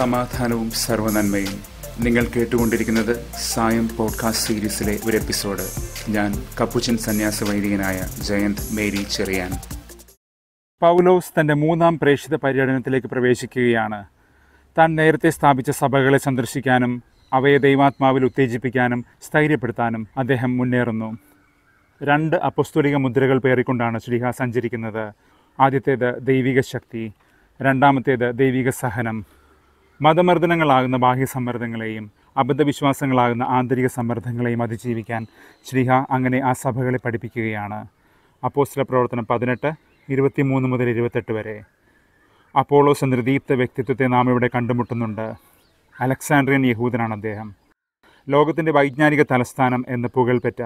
സമാധാനവും സർവനന്മയും നിങ്ങൾ കേട്ടുകൊണ്ടിരിക്കുന്നത് സായം പോഡ്കാസ്റ്റ് സീരീസിലെ ഒരു എപ്പിസോഡ് ഞാൻ കപ്പുച്ചൻ സന്യാസ വൈദികനായ ജയന്ത് മേരി ചെറിയാൻ പൗലോസ് തൻ്റെ മൂന്നാം പ്രേക്ഷിത പര്യടനത്തിലേക്ക് പ്രവേശിക്കുകയാണ് താൻ നേരത്തെ സ്ഥാപിച്ച സഭകളെ സന്ദർശിക്കാനും അവയെ ദൈവാത്മാവിൽ ഉത്തേജിപ്പിക്കാനും സ്ഥൈര്യപ്പെടുത്താനും അദ്ദേഹം മുന്നേറുന്നു രണ്ട് അപ്പസ്തുലിക മുദ്രകൾ പേറിക്കൊണ്ടാണ് ശ്രീഹ സഞ്ചരിക്കുന്നത് ആദ്യത്തേത് ദൈവിക ശക്തി രണ്ടാമത്തേത് ദൈവിക സഹനം മതമർദ്ദനങ്ങളാകുന്ന ബാഹ്യ സമ്മർദ്ദങ്ങളെയും അബദ്ധവിശ്വാസങ്ങളാകുന്ന ആന്തരിക സമ്മർദ്ദങ്ങളെയും അതിജീവിക്കാൻ ശ്രീഹ അങ്ങനെ ആ സഭകളെ പഠിപ്പിക്കുകയാണ് അപ്പോസ്റ്റല പ്രവർത്തനം പതിനെട്ട് മൂന്ന് മുതൽ ഇരുപത്തെട്ട് വരെ അപ്പോളോസ് എന്ന ദീപ്ത വ്യക്തിത്വത്തെ നാം ഇവിടെ കണ്ടുമുട്ടുന്നുണ്ട് അലക്സാണ്ട്രിയൻ യഹൂദനാണ് അദ്ദേഹം ലോകത്തിൻ്റെ വൈജ്ഞാനിക തലസ്ഥാനം എന്ന് പുകൾപെറ്റ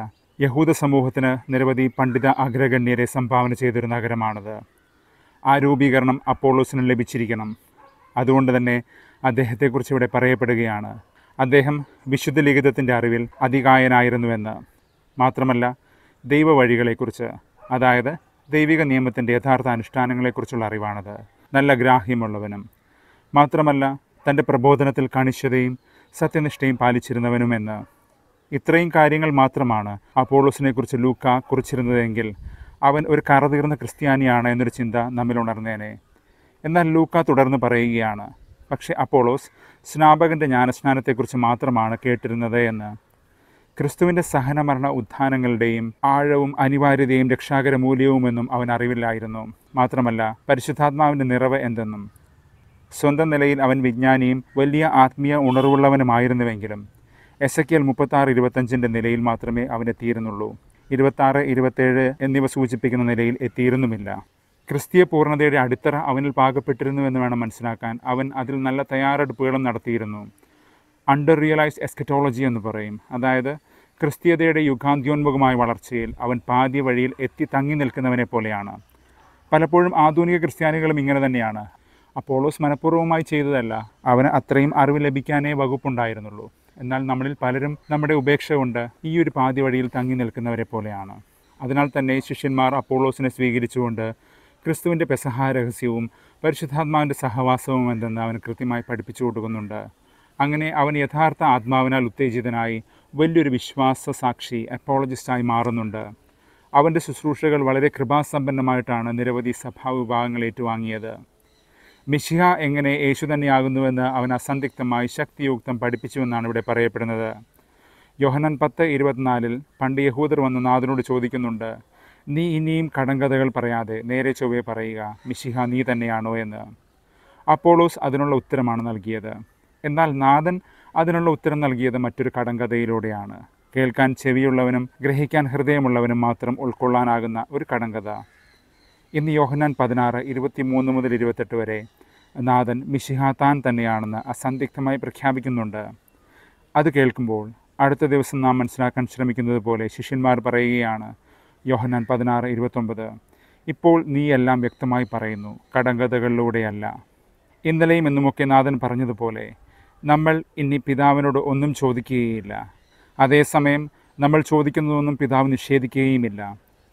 യഹൂദ സമൂഹത്തിന് നിരവധി പണ്ഡിത അഗ്രഗണ്യരെ സംഭാവന ചെയ്തൊരു നഗരമാണിത് ആ രൂപീകരണം അപ്പോളോസിന് ലഭിച്ചിരിക്കണം അതുകൊണ്ട് തന്നെ അദ്ദേഹത്തെക്കുറിച്ച് ഇവിടെ പറയപ്പെടുകയാണ് അദ്ദേഹം വിശുദ്ധ ലിഖിതത്തിൻ്റെ അറിവിൽ അതികായനായിരുന്നുവെന്ന് മാത്രമല്ല ദൈവവഴികളെക്കുറിച്ച് അതായത് ദൈവിക നിയമത്തിൻ്റെ യഥാർത്ഥ അനുഷ്ഠാനങ്ങളെക്കുറിച്ചുള്ള അറിവാണത് നല്ല ഗ്രാഹ്യമുള്ളവനും മാത്രമല്ല തൻ്റെ പ്രബോധനത്തിൽ കണിശ്ചതയും സത്യനിഷ്ഠയും പാലിച്ചിരുന്നവനുമെന്ന് ഇത്രയും കാര്യങ്ങൾ മാത്രമാണ് അപ്പോളോസിനെക്കുറിച്ച് ലൂക്ക കുറിച്ചിരുന്നതെങ്കിൽ അവൻ ഒരു കറതീർന്ന ക്രിസ്ത്യാനിയാണ് എന്നൊരു ചിന്ത നമ്മിൽ ഉണർന്നേനെ എന്നാൽ ലൂക്ക തുടർന്ന് പറയുകയാണ് പക്ഷേ അപ്പോളോസ് സ്നാപകൻ്റെ ജ്ഞാനസ്നാനത്തെക്കുറിച്ച് മാത്രമാണ് കേട്ടിരുന്നത് എന്ന് ക്രിസ്തുവിൻ്റെ സഹനമരണ ഉത്ഥാനങ്ങളുടെയും ആഴവും അനിവാര്യതയും രക്ഷാകര മൂല്യവുമെന്നും അവൻ അറിവില്ലായിരുന്നു മാത്രമല്ല പരിശുദ്ധാത്മാവിൻ്റെ നിറവ് എന്തെന്നും സ്വന്തം നിലയിൽ അവൻ വിജ്ഞാനിയും വലിയ ആത്മീയ ഉണർവുള്ളവനുമായിരുന്നുവെങ്കിലും എസ് എ എൽ മുപ്പത്താറ് ഇരുപത്തഞ്ചിൻ്റെ നിലയിൽ മാത്രമേ അവൻ ഇരുപത്താറ് ഇരുപത്തേഴ് എന്നിവ സൂചിപ്പിക്കുന്ന നിലയിൽ എത്തിയിരുന്നുമില്ല ക്രിസ്തീയ പൂർണ്ണതയുടെ അടിത്തറ അവനിൽ പാകപ്പെട്ടിരുന്നുവെന്ന് വേണം മനസ്സിലാക്കാൻ അവൻ അതിൽ നല്ല തയ്യാറെടുപ്പുകളും നടത്തിയിരുന്നു അണ്ടർ റിയലൈസ് എസ്കറ്റോളജി എന്ന് പറയും അതായത് ക്രിസ്തീയതയുടെ യുഗാന്ത്യോന്മുഖമായ വളർച്ചയിൽ അവൻ പാതി വഴിയിൽ എത്തി തങ്ങി നിൽക്കുന്നവനെ പോലെയാണ് പലപ്പോഴും ആധുനിക ക്രിസ്ത്യാനികളും ഇങ്ങനെ തന്നെയാണ് അപ്പോളോസ് മനഃപൂർവ്വമായി ചെയ്തതല്ല അവന് അത്രയും അറിവ് ലഭിക്കാനേ വകുപ്പുണ്ടായിരുന്നുള്ളൂ എന്നാൽ നമ്മളിൽ പലരും നമ്മുടെ ഉപേക്ഷ കൊണ്ട് ഈ ഒരു പാതി വഴിയിൽ തങ്ങി നിൽക്കുന്നവരെ പോലെയാണ് അതിനാൽ തന്നെ ശിഷ്യന്മാർ അപ്പോളോസിനെ സ്വീകരിച്ചുകൊണ്ട് ക്രിസ്തുവിൻ്റെ പെസഹ രഹസ്യവും പരിശുദ്ധാത്മാവിൻ്റെ സഹവാസവും എന്തെന്ന് അവന് കൃത്യമായി പഠിപ്പിച്ചു കൊടുക്കുന്നുണ്ട് അങ്ങനെ അവൻ യഥാർത്ഥ ആത്മാവിനാൽ ഉത്തേജിതനായി വലിയൊരു വിശ്വാസ സാക്ഷി അപ്പോളജിസ്റ്റായി മാറുന്നുണ്ട് അവൻ്റെ ശുശ്രൂഷകൾ വളരെ കൃപാസമ്പന്നമായിട്ടാണ് നിരവധി സഭാ വിഭാഗങ്ങൾ ഏറ്റുവാങ്ങിയത് മിഷിഹ എങ്ങനെ യേശു തന്നെയാകുന്നുവെന്ന് അവൻ അസന്ധിഗ്ധമായി ശക്തിയുക്തം പഠിപ്പിച്ചുവെന്നാണ് ഇവിടെ പറയപ്പെടുന്നത് യോഹനൻ പത്ത് ഇരുപത്തിനാലിൽ പണ്ട് യഹൂദർ വന്ന് നാഥനോട് ചോദിക്കുന്നുണ്ട് നീ ഇനിയും കടങ്കഥകൾ പറയാതെ നേരെ ചൊവ്വേ പറയുക മിശിഹ നീ തന്നെയാണോ എന്ന് അപ്പോളോസ് അതിനുള്ള ഉത്തരമാണ് നൽകിയത് എന്നാൽ നാഥൻ അതിനുള്ള ഉത്തരം നൽകിയത് മറ്റൊരു കടങ്കഥയിലൂടെയാണ് കേൾക്കാൻ ചെവിയുള്ളവനും ഗ്രഹിക്കാൻ ഹൃദയമുള്ളവനും മാത്രം ഉൾക്കൊള്ളാനാകുന്ന ഒരു കടങ്കഥ ഇന്ന് യോഹനാൻ പതിനാറ് മൂന്ന് മുതൽ ഇരുപത്തെട്ട് വരെ നാഥൻ മിശിഹ താൻ തന്നെയാണെന്ന് അസന്ദിഗ്ധമായി പ്രഖ്യാപിക്കുന്നുണ്ട് അത് കേൾക്കുമ്പോൾ അടുത്ത ദിവസം നാം മനസ്സിലാക്കാൻ ശ്രമിക്കുന്നത് പോലെ ശിഷ്യന്മാർ പറയുകയാണ് യോഹനാൻ പതിനാറ് ഇരുപത്തൊമ്പത് ഇപ്പോൾ നീ എല്ലാം വ്യക്തമായി പറയുന്നു കടങ്കഥകളിലൂടെയല്ല ഇന്നലെയും എന്നുമൊക്കെ നാഥൻ പറഞ്ഞതുപോലെ നമ്മൾ ഇനി പിതാവിനോട് ഒന്നും ചോദിക്കുകയില്ല അതേസമയം നമ്മൾ ചോദിക്കുന്നതൊന്നും പിതാവ് നിഷേധിക്കുകയുമില്ല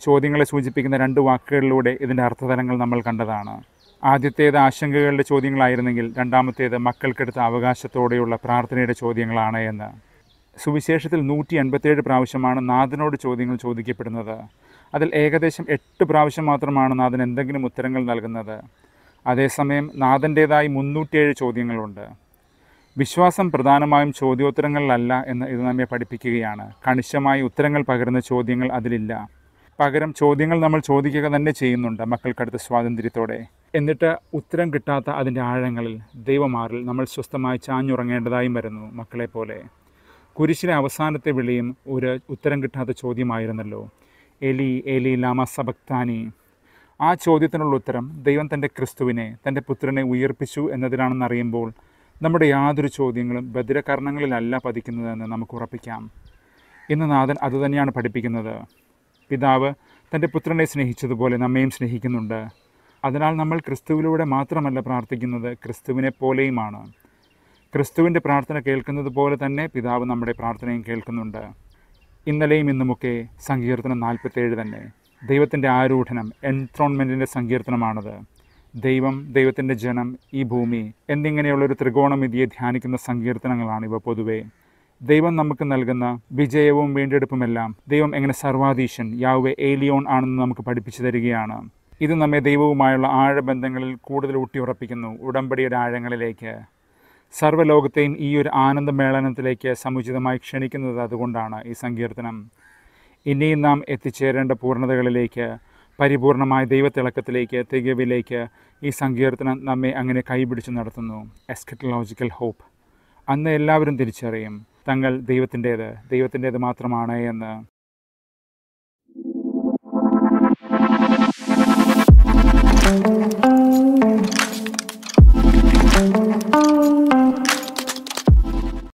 ചോദ്യങ്ങളെ സൂചിപ്പിക്കുന്ന രണ്ട് വാക്കുകളിലൂടെ ഇതിൻ്റെ അർത്ഥതലങ്ങൾ നമ്മൾ കണ്ടതാണ് ആദ്യത്തേത് ആശങ്കകളുടെ ചോദ്യങ്ങളായിരുന്നെങ്കിൽ രണ്ടാമത്തേത് മക്കൾക്കെടുത്ത അവകാശത്തോടെയുള്ള പ്രാർത്ഥനയുടെ ചോദ്യങ്ങളാണ് എന്ന് സുവിശേഷത്തിൽ നൂറ്റി എൺപത്തിയേഴ് പ്രാവശ്യമാണ് നാഥനോട് ചോദ്യങ്ങൾ ചോദിക്കപ്പെടുന്നത് അതിൽ ഏകദേശം എട്ട് പ്രാവശ്യം മാത്രമാണ് നാഥൻ എന്തെങ്കിലും ഉത്തരങ്ങൾ നൽകുന്നത് അതേസമയം നാഥൻ്റേതായി മുന്നൂറ്റിയേഴ് ചോദ്യങ്ങളുണ്ട് വിശ്വാസം പ്രധാനമായും ചോദ്യോത്തരങ്ങളിലല്ല എന്ന് ഇത് നമ്മെ പഠിപ്പിക്കുകയാണ് കണിശമായി ഉത്തരങ്ങൾ പകരുന്ന ചോദ്യങ്ങൾ അതിലില്ല പകരം ചോദ്യങ്ങൾ നമ്മൾ ചോദിക്കുക തന്നെ ചെയ്യുന്നുണ്ട് മക്കൾക്കടുത്ത് സ്വാതന്ത്ര്യത്തോടെ എന്നിട്ട് ഉത്തരം കിട്ടാത്ത അതിൻ്റെ ആഴങ്ങളിൽ ദൈവമാറിൽ നമ്മൾ സ്വസ്ഥമായി ചാഞ്ഞുറങ്ങേണ്ടതായും വരുന്നു മക്കളെ പോലെ കുരിശിലെ അവസാനത്തെ വിളിയും ഒരു ഉത്തരം കിട്ടാത്ത ചോദ്യമായിരുന്നല്ലോ എലി എലി ലാമ സബക്താനി ആ ചോദ്യത്തിനുള്ള ഉത്തരം ദൈവം തൻ്റെ ക്രിസ്തുവിനെ തൻ്റെ പുത്രനെ ഉയർപ്പിച്ചു എന്നതിലാണെന്നറിയുമ്പോൾ നമ്മുടെ യാതൊരു ചോദ്യങ്ങളും ഭദ്രകർണങ്ങളിലല്ല പതിക്കുന്നതെന്ന് നമുക്ക് ഉറപ്പിക്കാം ഇന്ന് നാഥൻ അതുതന്നെയാണ് പഠിപ്പിക്കുന്നത് പിതാവ് തൻ്റെ പുത്രനെ സ്നേഹിച്ചതുപോലെ നമ്മയും സ്നേഹിക്കുന്നുണ്ട് അതിനാൽ നമ്മൾ ക്രിസ്തുവിലൂടെ മാത്രമല്ല പ്രാർത്ഥിക്കുന്നത് ക്രിസ്തുവിനെ പോലെയുമാണ് ക്രിസ്തുവിൻ്റെ പ്രാർത്ഥന കേൾക്കുന്നത് പോലെ തന്നെ പിതാവ് നമ്മുടെ പ്രാർത്ഥനയും കേൾക്കുന്നുണ്ട് ഇന്നലെയും ഇന്നുമൊക്കെ സങ്കീർത്തനം നാൽപ്പത്തേഴ് തന്നെ ദൈവത്തിൻ്റെ ആരൂഢനം എൻത്രോൺമെൻറ്റിൻ്റെ സങ്കീർത്തനമാണത് ദൈവം ദൈവത്തിൻ്റെ ജനം ഈ ഭൂമി എന്നിങ്ങനെയുള്ള ഒരു ത്രികോണമിതിയെ ധ്യാനിക്കുന്ന സങ്കീർത്തനങ്ങളാണ് ഇവ പൊതുവേ ദൈവം നമുക്ക് നൽകുന്ന വിജയവും വീണ്ടെടുപ്പുമെല്ലാം ദൈവം എങ്ങനെ സർവാധീശൻ യാവെ ഏലിയോൺ ആണെന്ന് നമുക്ക് പഠിപ്പിച്ചു തരികയാണ് ഇത് നമ്മെ ദൈവവുമായുള്ള ആഴബന്ധങ്ങളിൽ കൂടുതൽ ഊട്ടിയുറപ്പിക്കുന്നു ഉടമ്പടിയുടെ ആഴങ്ങളിലേക്ക് സർവ്വലോകത്തെയും ഈ ഒരു ആനന്ദമേളനത്തിലേക്ക് സമുചിതമായി ക്ഷണിക്കുന്നത് അതുകൊണ്ടാണ് ഈ സങ്കീർത്തനം ഇനിയും നാം എത്തിച്ചേരേണ്ട പൂർണ്ണതകളിലേക്ക് പരിപൂർണമായ ദൈവത്തിളക്കത്തിലേക്ക് തികവിലേക്ക് ഈ സങ്കീർത്തനം നമ്മെ അങ്ങനെ കൈപിടിച്ച് നടത്തുന്നു എസ്കറ്റലോജിക്കൽ ഹോപ്പ് അന്ന് എല്ലാവരും തിരിച്ചറിയും തങ്ങൾ ദൈവത്തിൻ്റേത് ദൈവത്തിൻ്റേത് മാത്രമാണ് എന്ന് Thank you.